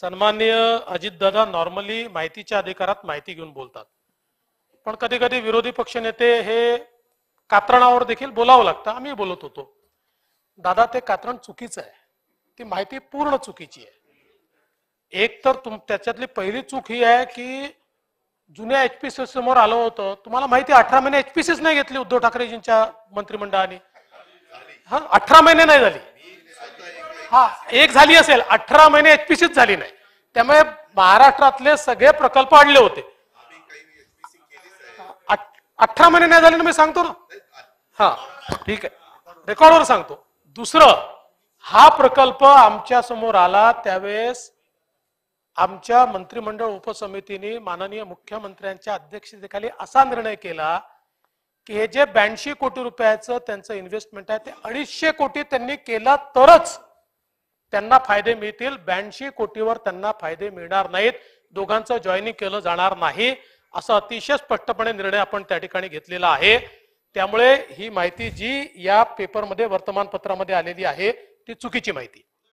सन्मान्य अजितदादा नॉर्मली माहितीच्या अधिकारात माहिती घेऊन बोलतात पण कधी कधी विरोधी नेते हे कात्रणावर देखील बोलावं लागतं आम्ही बोलत होतो दादा ते कात्रण चुकीचं आहे ती माहिती पूर्ण चुकीची आहे एक तर तुम त्याच्यातली पहिली चूक ही आहे की जुन्या सी समोर आलं होतं तुम्हाला माहिती अठरा महिने सीच नाही घेतली उद्धव ठाकरेजींच्या मंत्रिमंडळाने हा अठरा महिने नाही झाली एक झाली असेल अठरा महिने एचपीसीच झाली नाही त्यामुळे महाराष्ट्रातले सगळे प्रकल्प अडले होते अठरा महिने नाही झाले ना मी सांगतो ना हा ठीक आहे रेकॉर्डवर सांगतो दुसरं हा प्रकल्प आमच्या समोर आला त्यावेळेस आमच्या मंत्रिमंडळ उपसमितीने माननीय मुख्यमंत्र्यांच्या अध्यक्षतेखाली असा निर्णय केला की हे जे ब्याऐंशी कोटी रुपयाचं त्यांचं इन्व्हेस्टमेंट आहे ते अडीचशे कोटी त्यांनी केला तरच त्यांना फायदे मिळतील ब्याऐंशी कोटीवर त्यांना फायदे मिळणार नाहीत दोघांचं जॉईनिंग केलं जाणार नाही असा अतिशय स्पष्टपणे निर्णय आपण त्या ठिकाणी घेतलेला आहे त्यामुळे ही माहिती जी या पेपरमध्ये वर्तमानपत्रामध्ये आलेली आहे ती चुकीची माहिती